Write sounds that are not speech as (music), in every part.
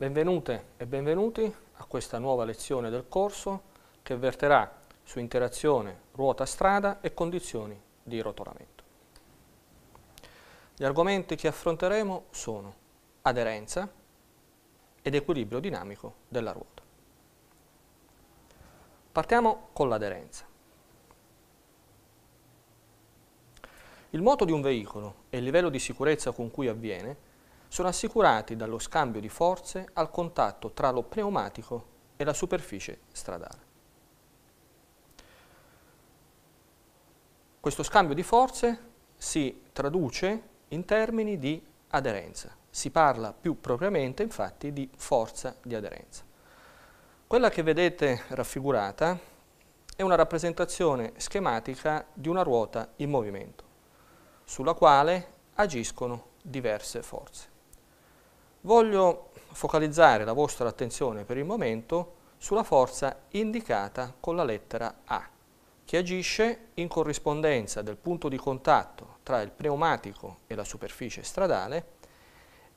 Benvenute e benvenuti a questa nuova lezione del corso che verterà su interazione ruota-strada e condizioni di rotolamento. Gli argomenti che affronteremo sono aderenza ed equilibrio dinamico della ruota. Partiamo con l'aderenza. Il moto di un veicolo e il livello di sicurezza con cui avviene sono assicurati dallo scambio di forze al contatto tra lo pneumatico e la superficie stradale. Questo scambio di forze si traduce in termini di aderenza. Si parla più propriamente infatti di forza di aderenza. Quella che vedete raffigurata è una rappresentazione schematica di una ruota in movimento, sulla quale agiscono diverse forze. Voglio focalizzare la vostra attenzione per il momento sulla forza indicata con la lettera A, che agisce in corrispondenza del punto di contatto tra il pneumatico e la superficie stradale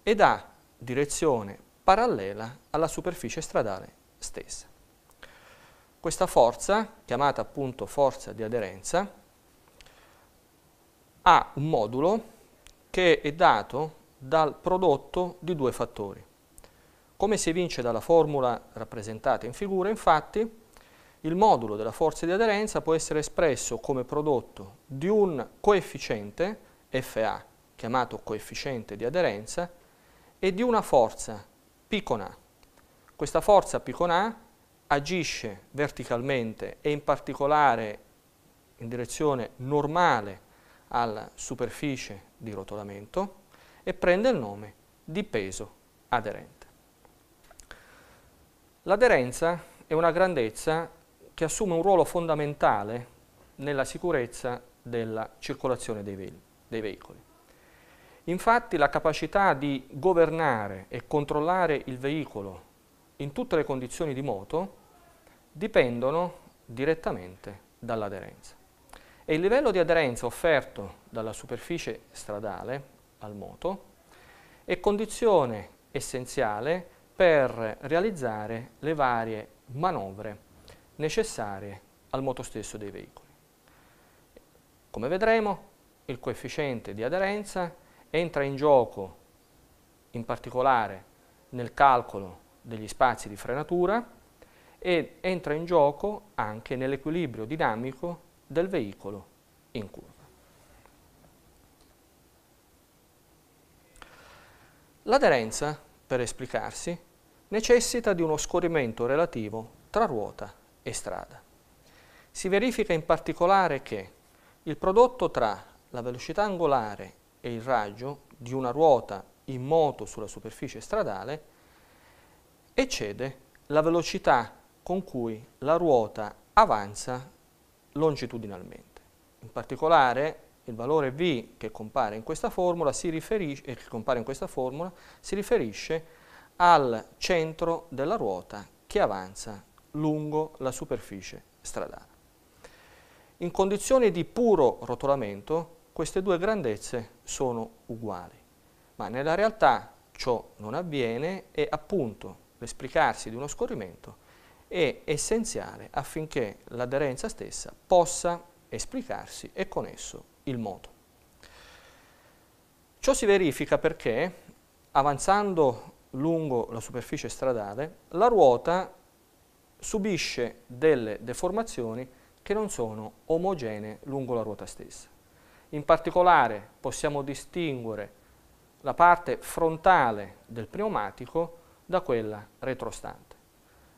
ed ha direzione parallela alla superficie stradale stessa. Questa forza, chiamata appunto forza di aderenza, ha un modulo che è dato dal prodotto di due fattori. Come si evince dalla formula rappresentata in figura, infatti, il modulo della forza di aderenza può essere espresso come prodotto di un coefficiente, FA, chiamato coefficiente di aderenza, e di una forza, P con A. Questa forza P con A agisce verticalmente e in particolare in direzione normale alla superficie di rotolamento e prende il nome di peso aderente. L'aderenza è una grandezza che assume un ruolo fondamentale nella sicurezza della circolazione dei, ve dei veicoli. Infatti la capacità di governare e controllare il veicolo in tutte le condizioni di moto dipendono direttamente dall'aderenza. E il livello di aderenza offerto dalla superficie stradale al moto è condizione essenziale per realizzare le varie manovre necessarie al moto stesso dei veicoli. Come vedremo, il coefficiente di aderenza entra in gioco in particolare nel calcolo degli spazi di frenatura e entra in gioco anche nell'equilibrio dinamico del veicolo in curva. L'aderenza, per esplicarsi, necessita di uno scorrimento relativo tra ruota e strada. Si verifica in particolare che il prodotto tra la velocità angolare e il raggio di una ruota in moto sulla superficie stradale eccede la velocità con cui la ruota avanza longitudinalmente. In particolare il valore V che compare in questa formula si riferisce, eh, in questa formula, si riferisce al centro della ruota che avanza lungo la superficie stradale. In condizioni di puro rotolamento queste due grandezze sono uguali, ma nella realtà ciò non avviene e appunto l'esplicarsi di uno scorrimento è essenziale affinché l'aderenza stessa possa esplicarsi e con esso il moto. Ciò si verifica perché, avanzando lungo la superficie stradale, la ruota subisce delle deformazioni che non sono omogenee lungo la ruota stessa. In particolare possiamo distinguere la parte frontale del pneumatico da quella retrostante.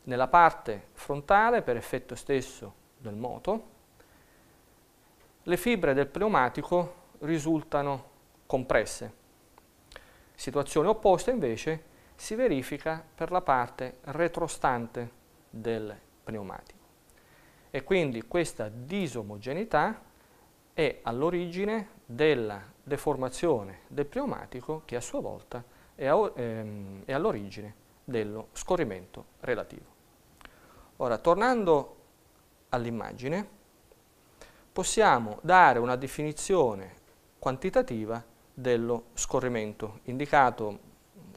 Nella parte frontale, per effetto stesso del moto, le fibre del pneumatico risultano compresse. Situazione opposta invece si verifica per la parte retrostante del pneumatico. E quindi questa disomogeneità è all'origine della deformazione del pneumatico che a sua volta è, ehm, è all'origine dello scorrimento relativo. Ora, tornando all'immagine, possiamo dare una definizione quantitativa dello scorrimento, indicato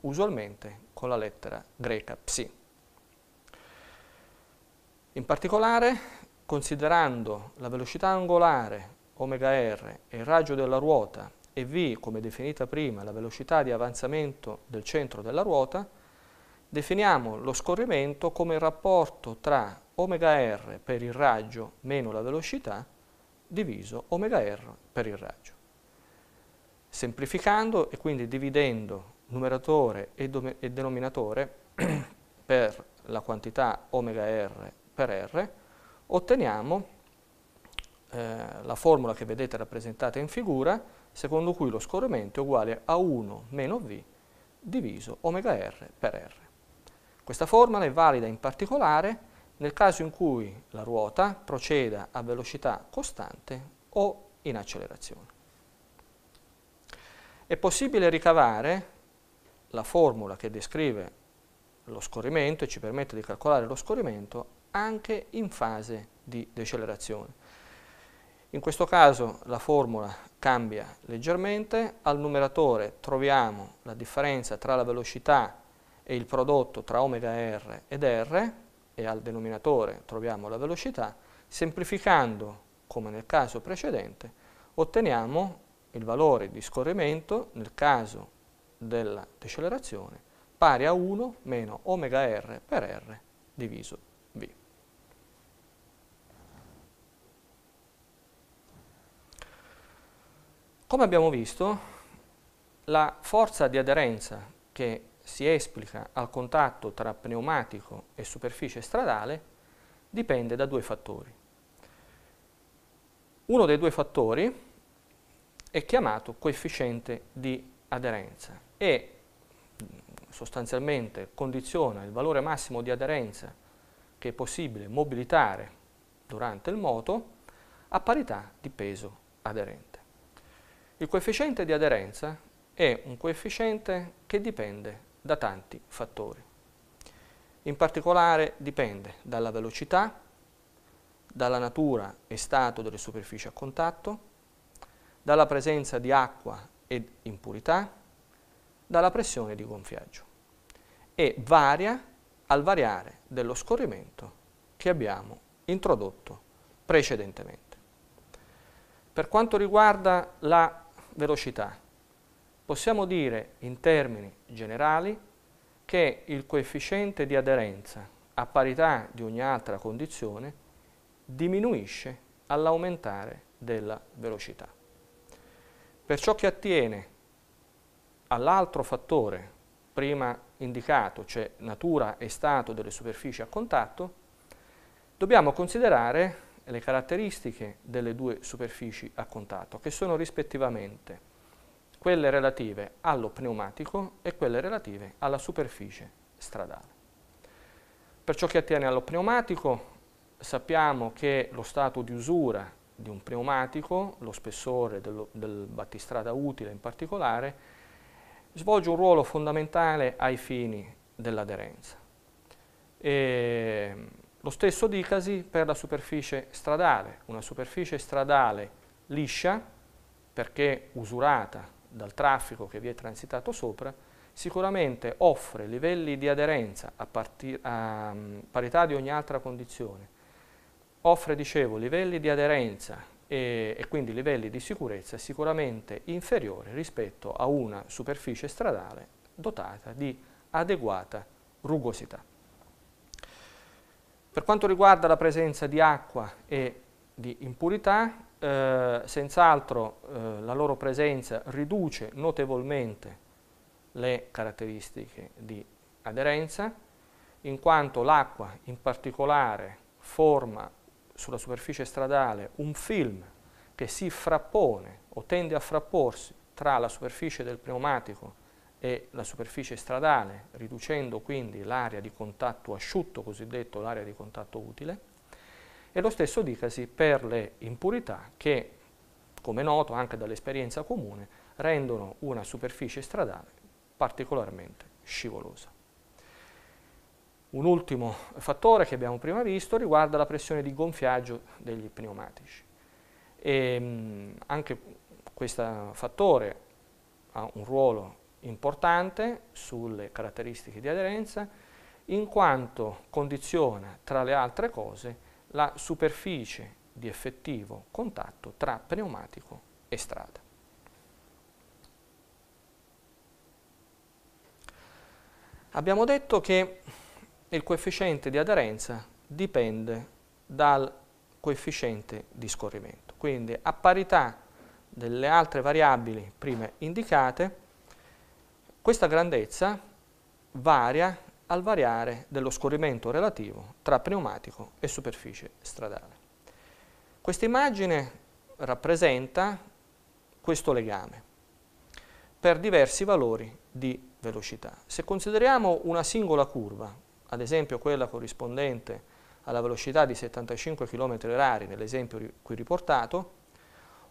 usualmente con la lettera greca psi. In particolare, considerando la velocità angolare ωr e il raggio della ruota e v, come definita prima, la velocità di avanzamento del centro della ruota, definiamo lo scorrimento come il rapporto tra ωr per il raggio meno la velocità diviso omega r per il raggio. Semplificando e quindi dividendo numeratore e, e denominatore (clears throat) per la quantità omega r per r, otteniamo eh, la formula che vedete rappresentata in figura, secondo cui lo scorrimento è uguale a 1 meno v diviso omega r per r. Questa formula è valida in particolare nel caso in cui la ruota proceda a velocità costante o in accelerazione. È possibile ricavare la formula che descrive lo scorrimento e ci permette di calcolare lo scorrimento anche in fase di decelerazione. In questo caso la formula cambia leggermente, al numeratore troviamo la differenza tra la velocità e il prodotto tra omega r ed r, e al denominatore troviamo la velocità, semplificando, come nel caso precedente, otteniamo il valore di scorrimento, nel caso della decelerazione, pari a 1 meno omega r per r diviso v. Come abbiamo visto, la forza di aderenza che si esplica al contatto tra pneumatico e superficie stradale dipende da due fattori. Uno dei due fattori è chiamato coefficiente di aderenza e mm, sostanzialmente condiziona il valore massimo di aderenza che è possibile mobilitare durante il moto a parità di peso aderente. Il coefficiente di aderenza è un coefficiente che dipende da tanti fattori. In particolare dipende dalla velocità, dalla natura e stato delle superfici a contatto, dalla presenza di acqua ed impurità, dalla pressione di gonfiaggio e varia al variare dello scorrimento che abbiamo introdotto precedentemente. Per quanto riguarda la velocità, possiamo dire in termini generali che il coefficiente di aderenza a parità di ogni altra condizione diminuisce all'aumentare della velocità. Per ciò che attiene all'altro fattore prima indicato, cioè natura e stato delle superfici a contatto, dobbiamo considerare le caratteristiche delle due superfici a contatto, che sono rispettivamente quelle relative allo pneumatico e quelle relative alla superficie stradale. Per ciò che attiene allo pneumatico, sappiamo che lo stato di usura di un pneumatico, lo spessore dello, del battistrada utile in particolare, svolge un ruolo fondamentale ai fini dell'aderenza. lo stesso dicasi per la superficie stradale, una superficie stradale liscia, perché usurata dal traffico che vi è transitato sopra, sicuramente offre livelli di aderenza a, a mm, parità di ogni altra condizione, offre, dicevo, livelli di aderenza e, e, quindi livelli di sicurezza sicuramente inferiori rispetto a una superficie stradale dotata di adeguata rugosità. Per quanto riguarda la presenza di acqua e di impurità, eh, senz'altro eh, la loro presenza riduce notevolmente le caratteristiche di aderenza, in quanto l'acqua in particolare forma sulla superficie stradale un film che si frappone o tende a frapporsi tra la superficie del pneumatico e la superficie stradale, riducendo quindi l'area di contatto asciutto, cosiddetto l'area di contatto utile, e lo stesso dicasi per le impurità che, come noto anche dall'esperienza comune, rendono una superficie stradale particolarmente scivolosa. Un ultimo fattore che abbiamo prima visto riguarda la pressione di gonfiaggio degli pneumatici. E, anche questo fattore ha un ruolo importante sulle caratteristiche di aderenza in quanto condiziona, tra le altre cose, la superficie di effettivo contatto tra pneumatico e strada. Abbiamo detto che il coefficiente di aderenza dipende dal coefficiente di scorrimento, quindi a parità delle altre variabili prima indicate, questa grandezza varia al variare dello scorrimento relativo tra pneumatico e superficie stradale. Questa immagine rappresenta questo legame per diversi valori di velocità. Se consideriamo una singola curva, ad esempio quella corrispondente alla velocità di 75 km h nell'esempio qui riportato,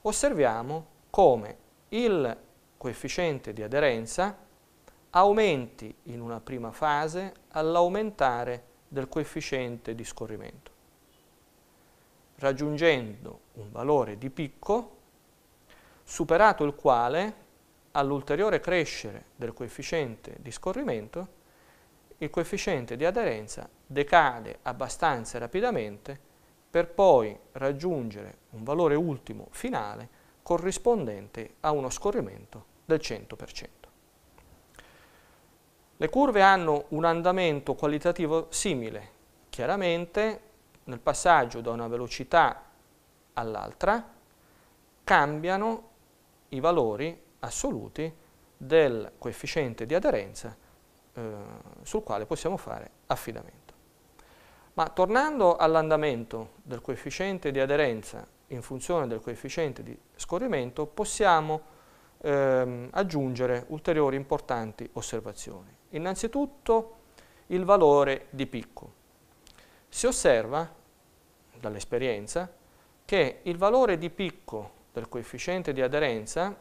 osserviamo come il coefficiente di aderenza aumenti in una prima fase all'aumentare del coefficiente di scorrimento, raggiungendo un valore di picco superato il quale all'ulteriore crescere del coefficiente di scorrimento il coefficiente di aderenza decade abbastanza rapidamente per poi raggiungere un valore ultimo finale corrispondente a uno scorrimento del 100%. Le curve hanno un andamento qualitativo simile, chiaramente nel passaggio da una velocità all'altra cambiano i valori assoluti del coefficiente di aderenza eh, sul quale possiamo fare affidamento. Ma tornando all'andamento del coefficiente di aderenza in funzione del coefficiente di scorrimento, possiamo ehm, aggiungere ulteriori importanti osservazioni. Innanzitutto il valore di picco. Si osserva dall'esperienza che il valore di picco del coefficiente di aderenza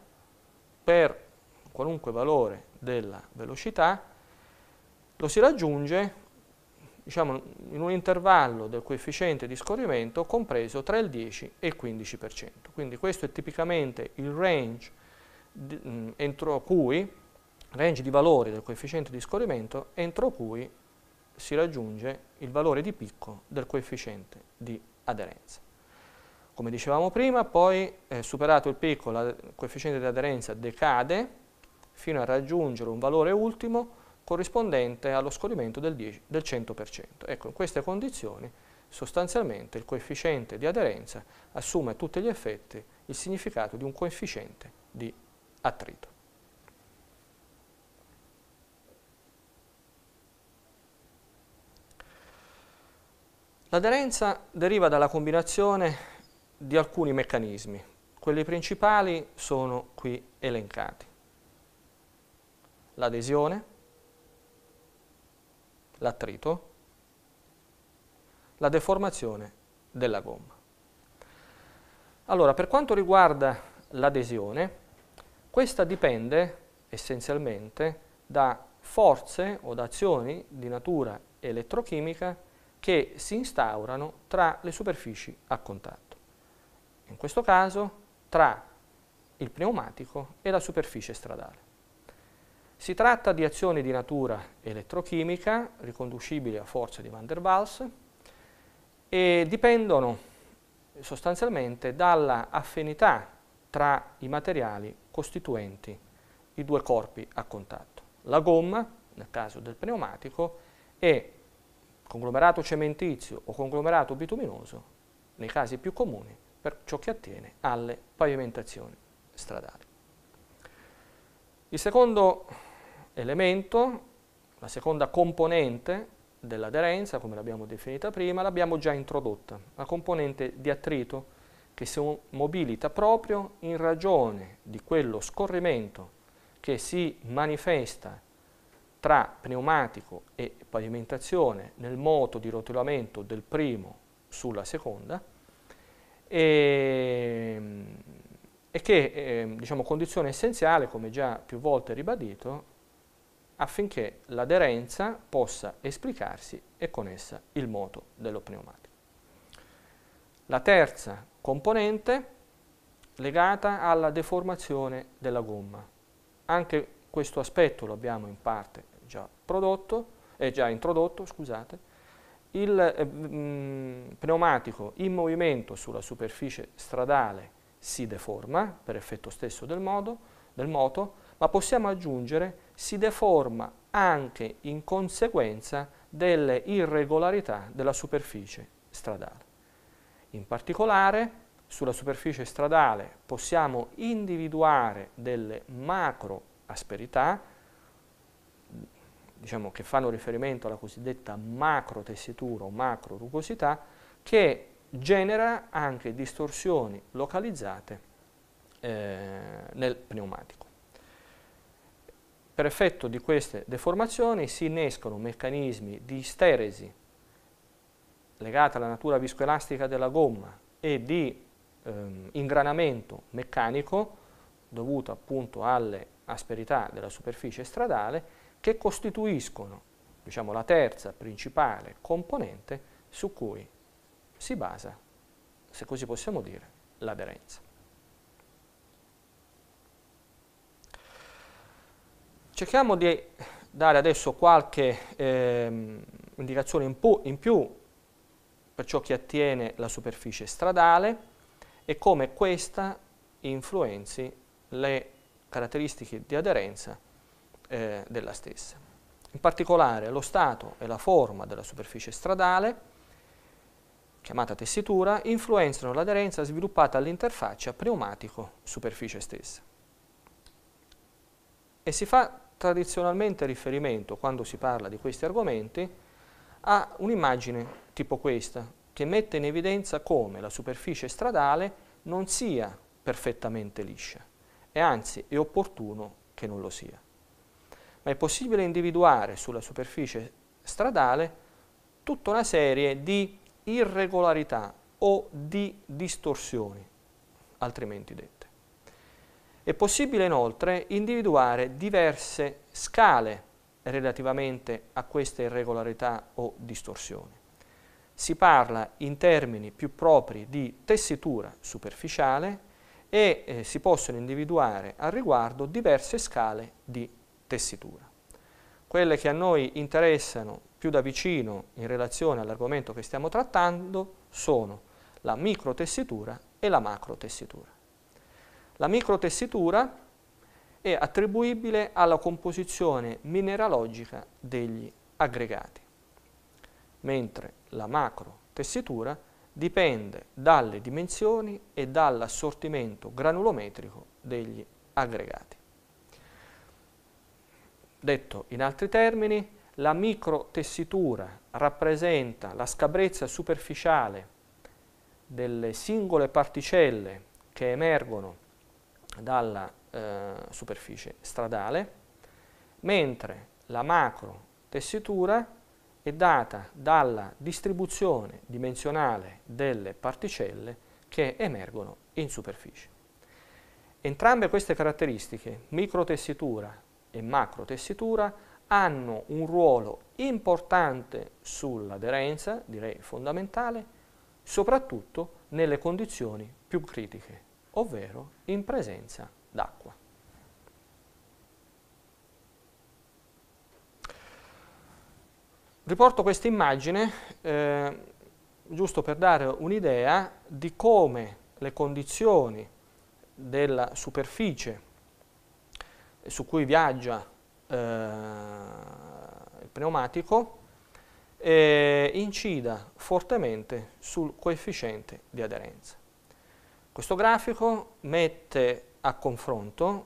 per qualunque valore della velocità lo si raggiunge diciamo, in un intervallo del coefficiente di scorrimento compreso tra il 10 e il 15%. Quindi questo è tipicamente il range di, mh, entro cui range di valori del coefficiente di scorrimento entro cui si raggiunge il valore di picco del coefficiente di aderenza. Come dicevamo prima, poi eh, superato il picco il coefficiente di aderenza decade fino a raggiungere un valore ultimo corrispondente allo scorrimento del, 10, del 100%. Ecco, in queste condizioni sostanzialmente il coefficiente di aderenza assume a tutti gli effetti il significato di un coefficiente di attrito. L'aderenza deriva dalla combinazione di alcuni meccanismi, quelli principali sono qui elencati. L'adesione, l'attrito, la deformazione della gomma. Allora, per quanto riguarda l'adesione, questa dipende essenzialmente da forze o da azioni di natura elettrochimica che si instaurano tra le superfici a contatto. In questo caso tra il pneumatico e la superficie stradale. Si tratta di azioni di natura elettrochimica, riconducibili a forze di Van der Waals, e dipendono sostanzialmente dalla affinità tra i materiali costituenti i due corpi a contatto, la gomma, nel caso del pneumatico, e conglomerato cementizio o conglomerato bituminoso, nei casi più comuni, per ciò che attiene alle pavimentazioni stradali. Il secondo elemento, la seconda componente dell'aderenza, come l'abbiamo definita prima, l'abbiamo già introdotta, la componente di attrito che si mobilita proprio in ragione di quello scorrimento che si manifesta tra pneumatico e pavimentazione nel moto di rotolamento del primo sulla seconda e, ehm, e che è ehm, diciamo, condizione essenziale, come già più volte ribadito, affinché l'aderenza possa esplicarsi e con essa il moto dello pneumatico. La terza componente legata alla deformazione della gomma. Anche questo aspetto lo abbiamo in parte prodotto, è già introdotto, scusate, il eh, mm, pneumatico in movimento sulla superficie stradale si deforma per effetto stesso del, modo, del moto, ma possiamo aggiungere si deforma anche in conseguenza delle irregolarità della superficie stradale. In particolare, sulla superficie stradale possiamo individuare delle macro asperità, diciamo, che fanno riferimento alla cosiddetta macro tessitura o macro rugosità che genera anche distorsioni localizzate eh, nel pneumatico. Per effetto di queste deformazioni si innescono meccanismi di steresi legata alla natura viscoelastica della gomma e di ehm, ingranamento meccanico dovuto appunto alle asperità della superficie stradale che costituiscono diciamo, la terza principale componente su cui si basa, se così possiamo dire, l'aderenza. Cerchiamo di dare adesso qualche eh, indicazione in, in più per ciò che attiene la superficie stradale e come questa influenzi le caratteristiche di aderenza eh, della stessa. In particolare lo stato e la forma della superficie stradale, chiamata tessitura, influenzano l'aderenza sviluppata all'interfaccia pneumatico-superficie stessa. E si fa tradizionalmente riferimento, quando si parla di questi argomenti, a un'immagine tipo questa, che mette in evidenza come la superficie stradale non sia perfettamente liscia e anzi è opportuno che non lo sia ma è possibile individuare sulla superficie stradale tutta una serie di irregolarità o di distorsioni, altrimenti dette. È possibile inoltre individuare diverse scale relativamente a queste irregolarità o distorsioni. Si parla in termini più propri di tessitura superficiale e eh, si possono individuare al riguardo diverse scale di tessitura. Quelle che a noi interessano più da vicino in relazione all'argomento che stiamo trattando sono la microtessitura e la macrotessitura. La microtessitura è attribuibile alla composizione mineralogica degli aggregati, mentre la macrotessitura dipende dalle dimensioni e dall'assortimento granulometrico degli aggregati. Detto in altri termini, la microtessitura rappresenta la scabrezza superficiale delle singole particelle che emergono dalla eh, superficie stradale, mentre la macrotessitura è data dalla distribuzione dimensionale delle particelle che emergono in superficie. Entrambe queste caratteristiche, microtessitura e macro tessitura hanno un ruolo importante sull'aderenza, direi fondamentale, soprattutto nelle condizioni più critiche, ovvero in presenza d'acqua. Riporto questa immagine eh, giusto per dare un'idea di come le condizioni della superficie su cui viaggia eh, il pneumatico eh, incida fortemente sul coefficiente di aderenza. Questo grafico mette a confronto,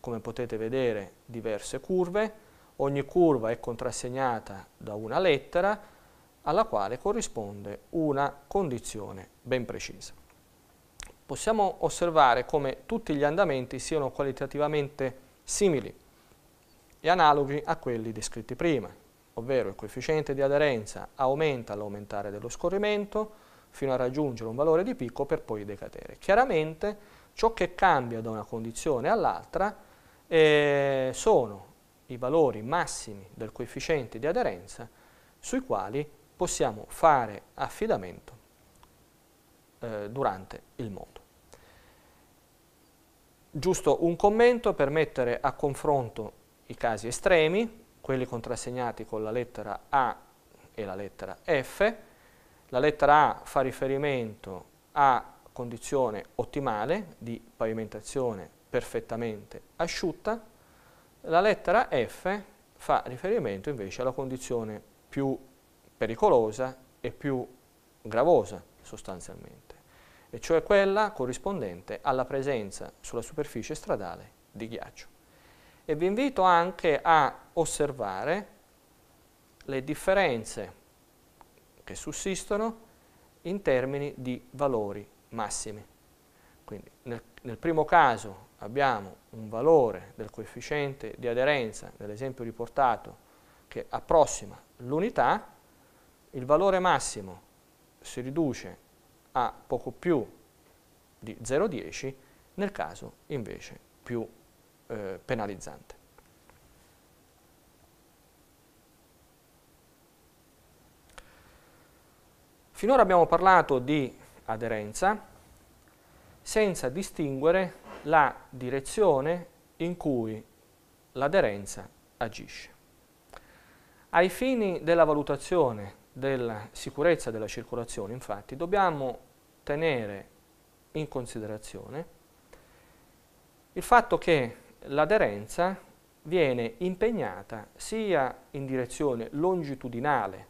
come potete vedere, diverse curve, ogni curva è contrassegnata da una lettera alla quale corrisponde una condizione ben precisa. Possiamo osservare come tutti gli andamenti siano qualitativamente simili e analoghi a quelli descritti prima, ovvero il coefficiente di aderenza aumenta all'aumentare dello scorrimento fino a raggiungere un valore di picco per poi decadere. Chiaramente ciò che cambia da una condizione all'altra eh, sono i valori massimi del coefficiente di aderenza sui quali possiamo fare affidamento eh, durante il modo giusto un commento per mettere a confronto i casi estremi, quelli contrassegnati con la lettera A e la lettera F. La lettera A fa riferimento a condizione ottimale di pavimentazione perfettamente asciutta, la lettera F fa riferimento invece alla condizione più pericolosa e più gravosa sostanzialmente e cioè quella corrispondente alla presenza sulla superficie stradale di ghiaccio. E vi invito anche a osservare le differenze che sussistono in termini di valori massimi. Quindi nel, nel primo caso abbiamo un valore del coefficiente di aderenza, nell'esempio riportato, che approssima l'unità, il valore massimo si riduce a poco più di 0,10 nel caso invece più eh, penalizzante. Finora abbiamo parlato di aderenza senza distinguere la direzione in cui l'aderenza agisce. Ai fini della valutazione della sicurezza della circolazione, infatti, dobbiamo tenere in considerazione il fatto che l'aderenza viene impegnata sia in direzione longitudinale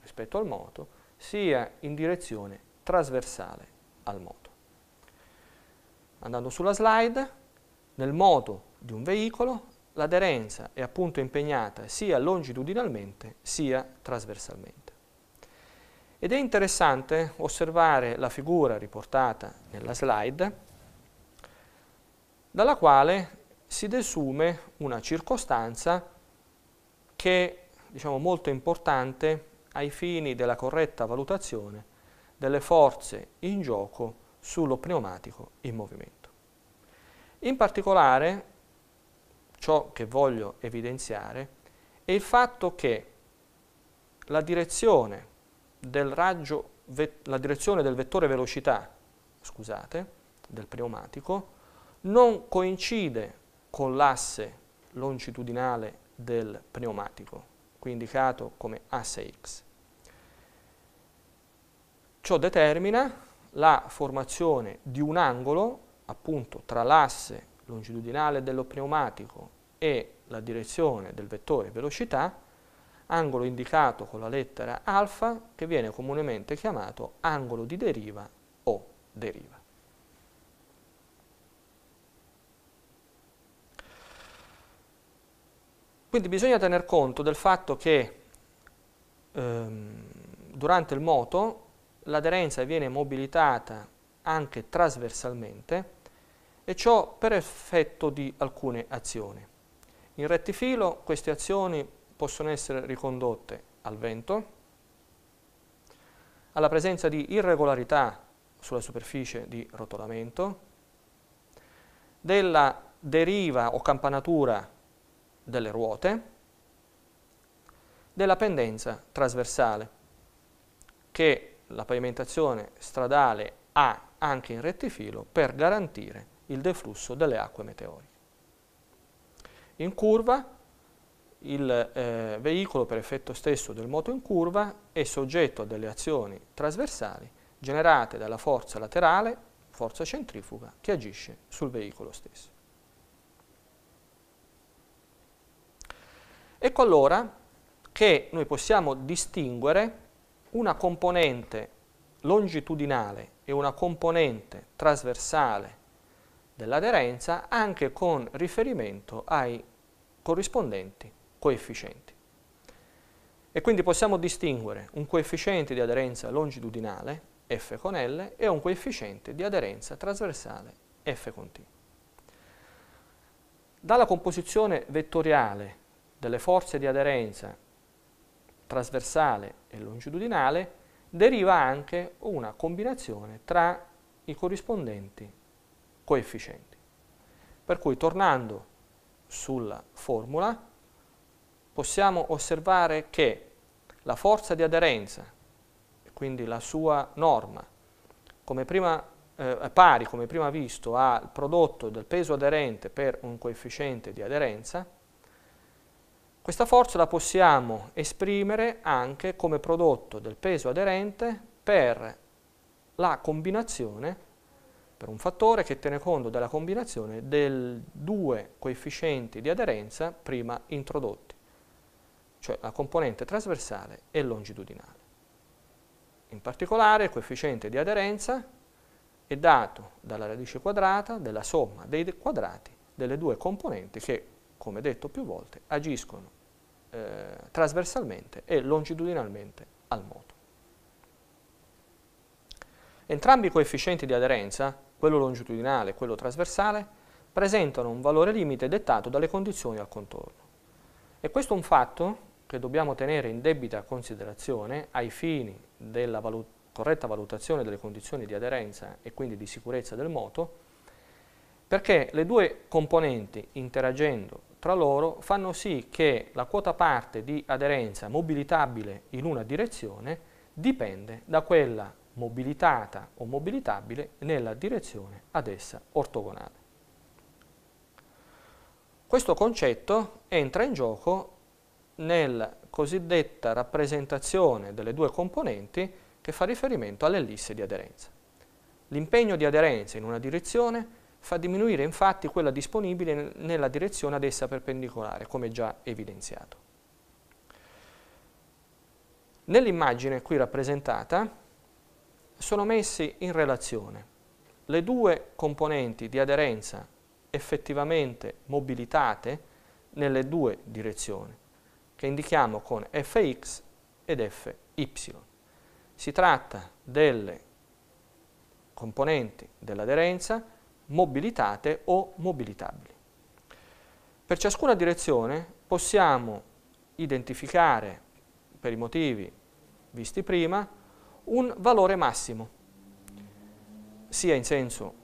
rispetto al moto, sia in direzione trasversale al moto. Andando sulla slide, nel moto di un veicolo l'aderenza è appunto impegnata sia longitudinalmente sia trasversalmente. Ed è interessante osservare la figura riportata nella slide, dalla quale si desume una circostanza che è diciamo, molto importante ai fini della corretta valutazione delle forze in gioco sullo pneumatico in movimento. In particolare ciò che voglio evidenziare è il fatto che la direzione del raggio, la direzione del vettore velocità, scusate, del pneumatico, non coincide con l'asse longitudinale del pneumatico, qui indicato come asse X. Ciò determina la formazione di un angolo, appunto, tra l'asse longitudinale dello pneumatico e la direzione del vettore velocità, angolo indicato con la lettera alfa che viene comunemente chiamato angolo di deriva o deriva. Quindi bisogna tener conto del fatto che ehm, durante il moto l'aderenza viene mobilitata anche trasversalmente e ciò per effetto di alcune azioni. In rettifilo queste azioni possono essere ricondotte al vento, alla presenza di irregolarità sulla superficie di rotolamento, della deriva o campanatura delle ruote, della pendenza trasversale che la pavimentazione stradale ha anche in rettifilo per garantire il deflusso delle acque meteoriche. In curva il eh, veicolo per effetto stesso del moto in curva è soggetto a delle azioni trasversali generate dalla forza laterale, forza centrifuga, che agisce sul veicolo stesso. Ecco allora che noi possiamo distinguere una componente longitudinale e una componente trasversale dell'aderenza anche con riferimento ai corrispondenti coefficienti. E quindi possiamo distinguere un coefficiente di aderenza longitudinale, f con L, e un coefficiente di aderenza trasversale, f con t. Dalla composizione vettoriale delle forze di aderenza trasversale e longitudinale deriva anche una combinazione tra i corrispondenti coefficienti. Per cui tornando sulla formula possiamo osservare che la forza di aderenza, quindi la sua norma, come prima, eh, pari come prima visto al prodotto del peso aderente per un coefficiente di aderenza, questa forza la possiamo esprimere anche come prodotto del peso aderente per la combinazione per un fattore che tiene conto della combinazione dei due coefficienti di aderenza prima introdotti, cioè la componente trasversale e longitudinale. In particolare il coefficiente di aderenza è dato dalla radice quadrata della somma dei quadrati delle due componenti che, come detto più volte, agiscono eh, trasversalmente e longitudinalmente al moto. Entrambi i coefficienti di aderenza, quello longitudinale e quello trasversale, presentano un valore limite dettato dalle condizioni al contorno. E questo è un fatto che dobbiamo tenere in debita considerazione ai fini della valut corretta valutazione delle condizioni di aderenza e quindi di sicurezza del moto, perché le due componenti interagendo tra loro fanno sì che la quota parte di aderenza mobilitabile in una direzione dipende da quella mobilitata o mobilitabile nella direzione ad essa ortogonale. Questo concetto entra in gioco nella cosiddetta rappresentazione delle due componenti che fa riferimento all'ellisse di aderenza. L'impegno di aderenza in una direzione fa diminuire infatti quella disponibile nella direzione ad essa perpendicolare, come già evidenziato. Nell'immagine qui rappresentata sono messi in relazione le due componenti di aderenza effettivamente mobilitate nelle due direzioni, che indichiamo con fx ed fy. Si tratta delle componenti dell'aderenza mobilitate o mobilitabili. Per ciascuna direzione possiamo identificare, per i motivi visti prima, un valore massimo, sia in senso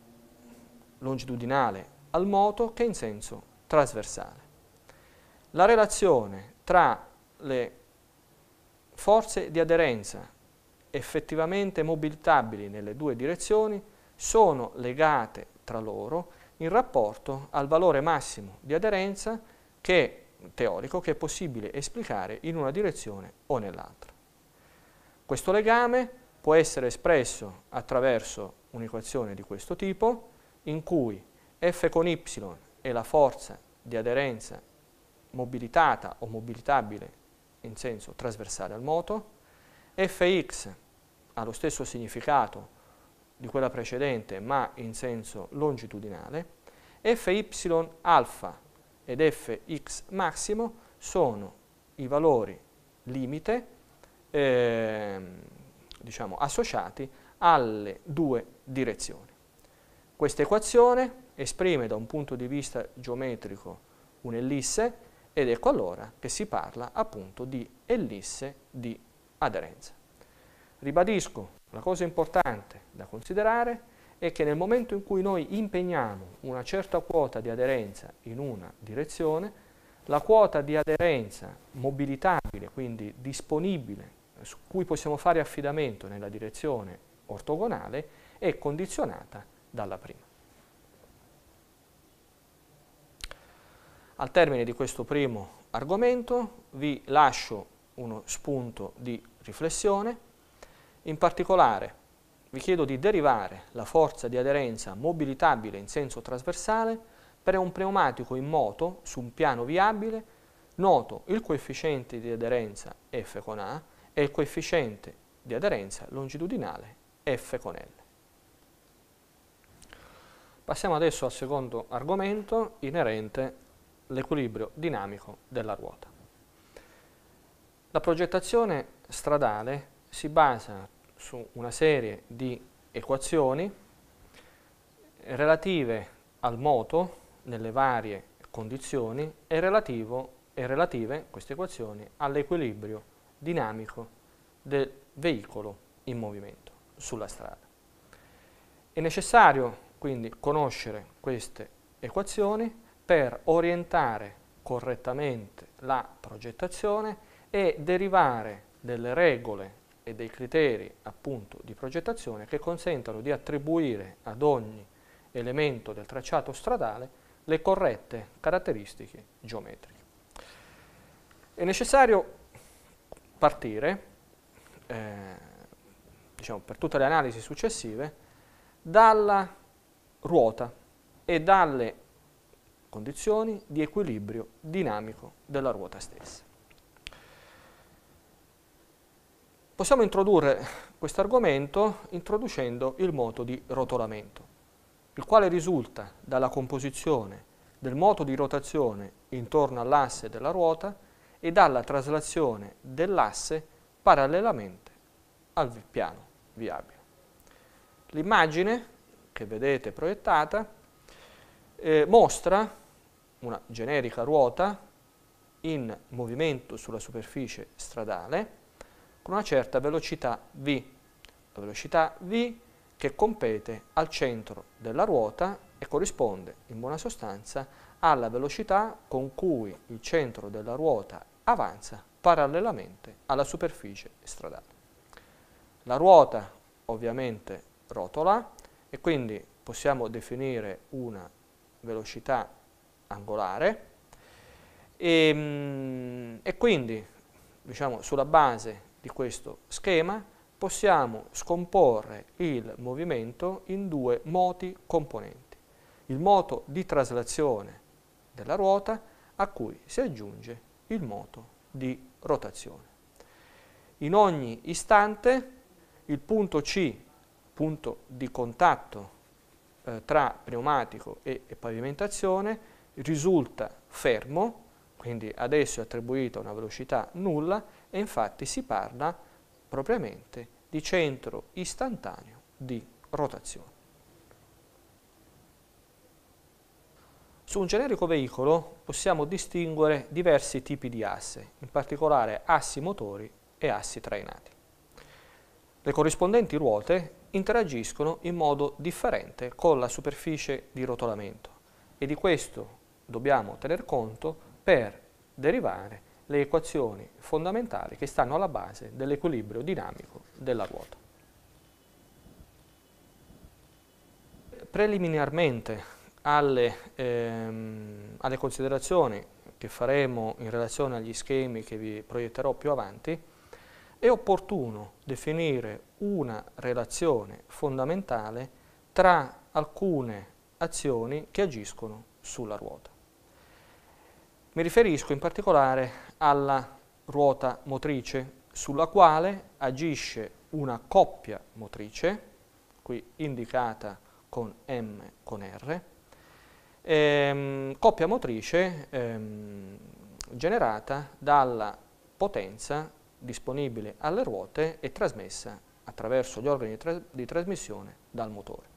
longitudinale al moto che in senso trasversale. La relazione tra le forze di aderenza effettivamente mobilitabili nelle due direzioni sono legate tra loro in rapporto al valore massimo di aderenza che, teorico che è possibile esplicare in una direzione o nell'altra. Questo legame può essere espresso attraverso un'equazione di questo tipo in cui F con Y è la forza di aderenza mobilitata o mobilitabile in senso trasversale al moto, Fx ha lo stesso significato di quella precedente ma in senso longitudinale, Fy alfa ed Fx massimo sono i valori limite eh, diciamo, associati alle due direzioni. Questa equazione esprime da un punto di vista geometrico un'ellisse ed ecco allora che si parla appunto di ellisse di aderenza. Ribadisco, la cosa importante da considerare è che nel momento in cui noi impegniamo una certa quota di aderenza in una direzione, la quota di aderenza mobilitabile, quindi disponibile su cui possiamo fare affidamento nella direzione ortogonale è condizionata dalla prima. Al termine di questo primo argomento vi lascio uno spunto di riflessione, in particolare vi chiedo di derivare la forza di aderenza mobilitabile in senso trasversale per un pneumatico in moto su un piano viabile noto il coefficiente di aderenza F con A è il coefficiente di aderenza longitudinale F con L. Passiamo adesso al secondo argomento inerente all'equilibrio dinamico della ruota. La progettazione stradale si basa su una serie di equazioni relative al moto nelle varie condizioni e, relativo, e relative, queste equazioni, all'equilibrio dinamico del veicolo in movimento sulla strada. È necessario quindi conoscere queste equazioni per orientare correttamente la progettazione e derivare delle regole e dei criteri appunto di progettazione che consentano di attribuire ad ogni elemento del tracciato stradale le corrette caratteristiche geometriche. È necessario partire, eh, diciamo, per tutte le analisi successive, dalla ruota e dalle condizioni di equilibrio dinamico della ruota stessa. Possiamo introdurre questo argomento introducendo il moto di rotolamento, il quale risulta dalla composizione del moto di rotazione intorno all'asse della ruota e dalla traslazione dell'asse parallelamente al piano viabile. L'immagine che vedete proiettata eh, mostra una generica ruota in movimento sulla superficie stradale con una certa velocità V, la velocità V che compete al centro della ruota e corrisponde in buona sostanza alla velocità con cui il centro della ruota avanza parallelamente alla superficie stradale. La ruota ovviamente rotola e quindi possiamo definire una velocità angolare e, ehm, e quindi diciamo, sulla base di questo schema possiamo scomporre il movimento in due moti componenti, il moto di traslazione della ruota a cui si aggiunge il moto di rotazione. In ogni istante il punto C, punto di contatto eh, tra pneumatico e, e pavimentazione, risulta fermo, quindi adesso è attribuita una velocità nulla e infatti si parla propriamente di centro istantaneo di rotazione. Su un generico veicolo possiamo distinguere diversi tipi di asse, in particolare assi motori e assi trainati. Le corrispondenti ruote interagiscono in modo differente con la superficie di rotolamento e di questo dobbiamo tener conto per derivare le equazioni fondamentali che stanno alla base dell'equilibrio dinamico della ruota. Preliminarmente alle, ehm, alle considerazioni che faremo in relazione agli schemi che vi proietterò più avanti, è opportuno definire una relazione fondamentale tra alcune azioni che agiscono sulla ruota. Mi riferisco in particolare alla ruota motrice sulla quale agisce una coppia motrice, qui indicata con M con R, ehm, coppia motrice ehm, generata dalla potenza disponibile alle ruote e trasmessa attraverso gli organi di, tra di trasmissione dal motore.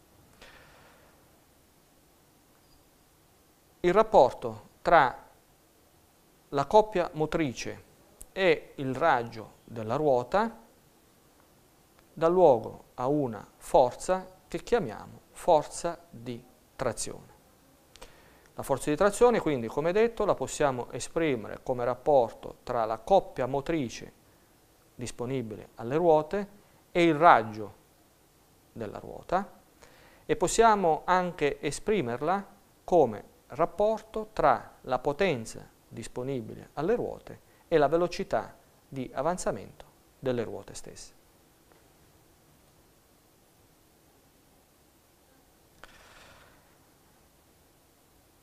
Il rapporto tra la coppia motrice e il raggio della ruota dà luogo a una forza che chiamiamo forza di trazione. La forza di trazione quindi, come detto, la possiamo esprimere come rapporto tra la coppia motrice disponibile alle ruote e il raggio della ruota e possiamo anche esprimerla come rapporto tra la potenza disponibile alle ruote e la velocità di avanzamento delle ruote stesse.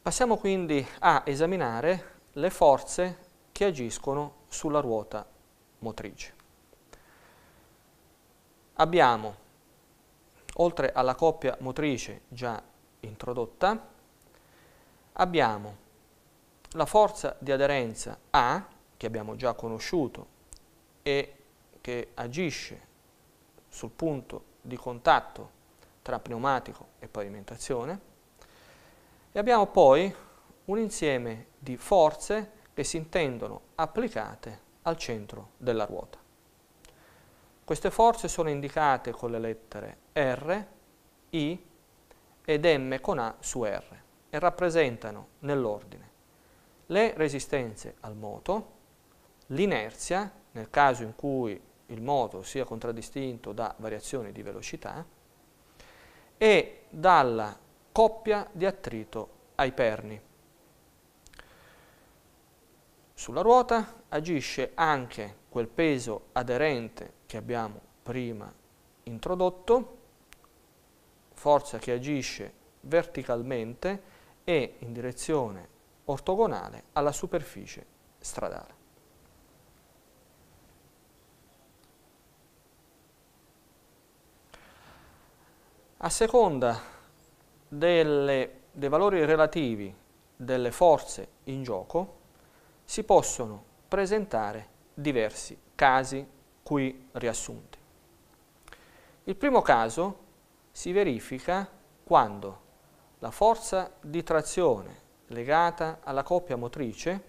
Passiamo quindi a esaminare le forze che agiscono sulla ruota motrice. Abbiamo, oltre alla coppia motrice già introdotta, abbiamo la forza di aderenza A, che abbiamo già conosciuto e che agisce sul punto di contatto tra pneumatico e pavimentazione, e abbiamo poi un insieme di forze che si intendono applicate al centro della ruota. Queste forze sono indicate con le lettere R, I ed M con A su R e rappresentano nell'ordine le resistenze al moto, l'inerzia, nel caso in cui il moto sia contraddistinto da variazioni di velocità, e dalla coppia di attrito ai perni. Sulla ruota agisce anche quel peso aderente che abbiamo prima introdotto, forza che agisce verticalmente e in direzione ortogonale alla superficie stradale. A seconda delle, dei valori relativi delle forze in gioco si possono presentare diversi casi qui riassunti. Il primo caso si verifica quando la forza di trazione legata alla coppia motrice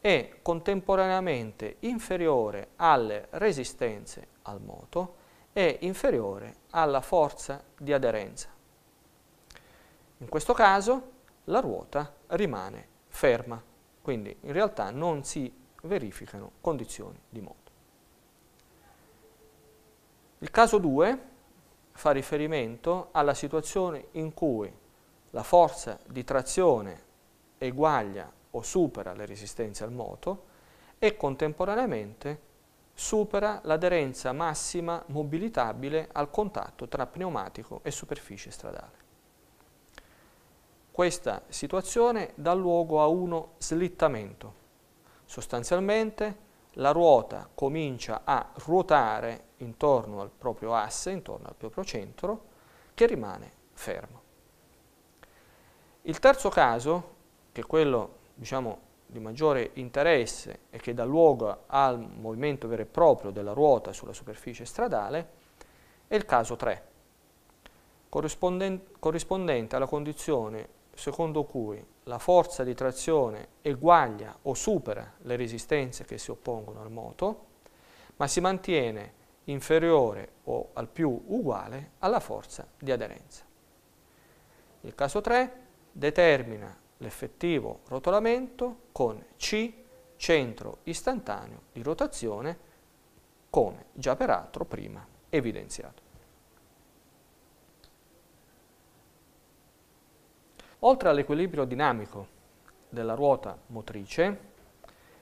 è contemporaneamente inferiore alle resistenze al moto e inferiore alla forza di aderenza. In questo caso la ruota rimane ferma, quindi in realtà non si verificano condizioni di moto. Il caso 2 fa riferimento alla situazione in cui la forza di trazione eguaglia o supera le resistenze al moto e contemporaneamente supera l'aderenza massima mobilitabile al contatto tra pneumatico e superficie stradale. Questa situazione dà luogo a uno slittamento. Sostanzialmente la ruota comincia a ruotare intorno al proprio asse, intorno al proprio centro, che rimane fermo. Il terzo caso, che è quello diciamo, di maggiore interesse e che dà luogo al movimento vero e proprio della ruota sulla superficie stradale, è il caso 3, corrispondente alla condizione secondo cui la forza di trazione eguaglia o supera le resistenze che si oppongono al moto, ma si mantiene inferiore o al più uguale alla forza di aderenza. Il caso 3 determina l'effettivo rotolamento con C, centro istantaneo di rotazione, come già peraltro prima evidenziato. Oltre all'equilibrio dinamico della ruota motrice,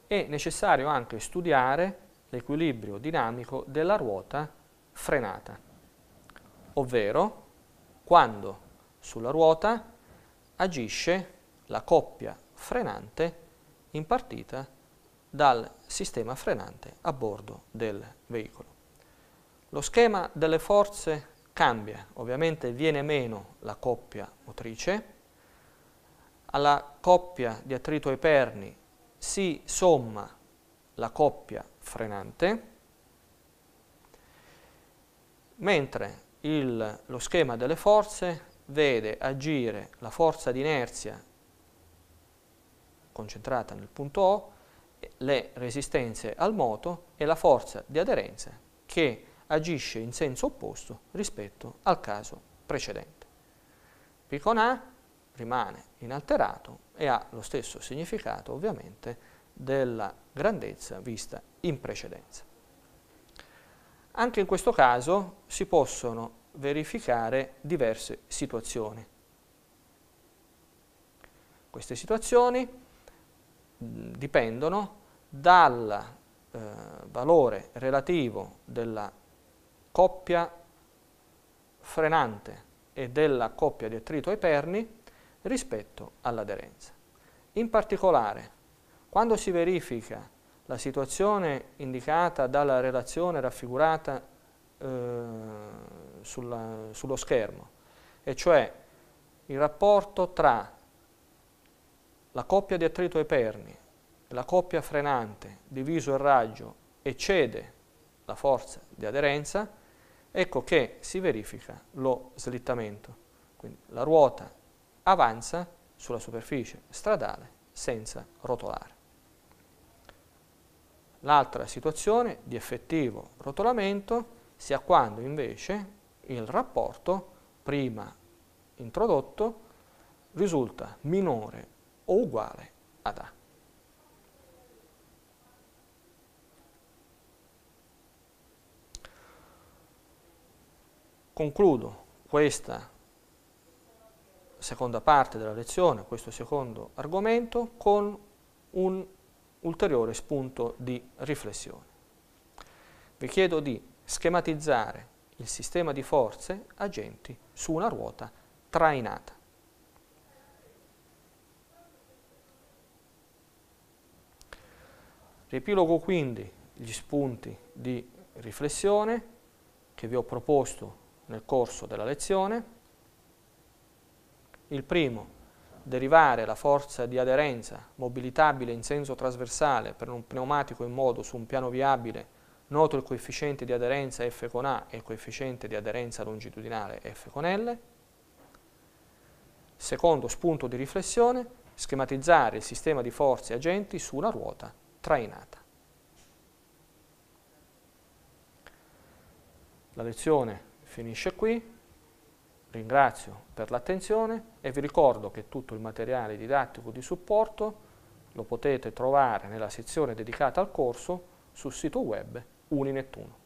è necessario anche studiare l'equilibrio dinamico della ruota frenata, ovvero quando sulla ruota agisce la coppia frenante impartita dal sistema frenante a bordo del veicolo. Lo schema delle forze cambia, ovviamente viene meno la coppia motrice, alla coppia di attrito ai perni si somma la coppia frenante, mentre il, lo schema delle forze vede agire la forza di inerzia concentrata nel punto O, le resistenze al moto e la forza di aderenza che agisce in senso opposto rispetto al caso precedente. Picon A rimane inalterato e ha lo stesso significato ovviamente della grandezza vista in precedenza. Anche in questo caso si possono verificare diverse situazioni. Queste situazioni dipendono dal eh, valore relativo della coppia frenante e della coppia di attrito ai perni rispetto all'aderenza. In particolare, quando si verifica la situazione indicata dalla relazione raffigurata eh, sulla, sullo schermo, e cioè il rapporto tra la coppia di attrito Eperni e la coppia frenante diviso il raggio eccede la forza di aderenza, ecco che si verifica lo slittamento. Quindi la ruota avanza sulla superficie stradale senza rotolare. L'altra situazione di effettivo rotolamento sia quando invece il rapporto prima introdotto risulta minore o uguale ad A. Concludo questa seconda parte della lezione, questo secondo argomento, con un ulteriore spunto di riflessione. Vi chiedo di schematizzare il sistema di forze agenti su una ruota trainata. Riepilogo quindi gli spunti di riflessione che vi ho proposto nel corso della lezione il primo, derivare la forza di aderenza mobilitabile in senso trasversale per un pneumatico in modo su un piano viabile noto il coefficiente di aderenza F con A e il coefficiente di aderenza longitudinale F con L. Secondo spunto di riflessione, schematizzare il sistema di forze agenti su una ruota trainata. La lezione finisce qui ringrazio per l'attenzione e vi ricordo che tutto il materiale didattico di supporto lo potete trovare nella sezione dedicata al corso sul sito web Uninettuno.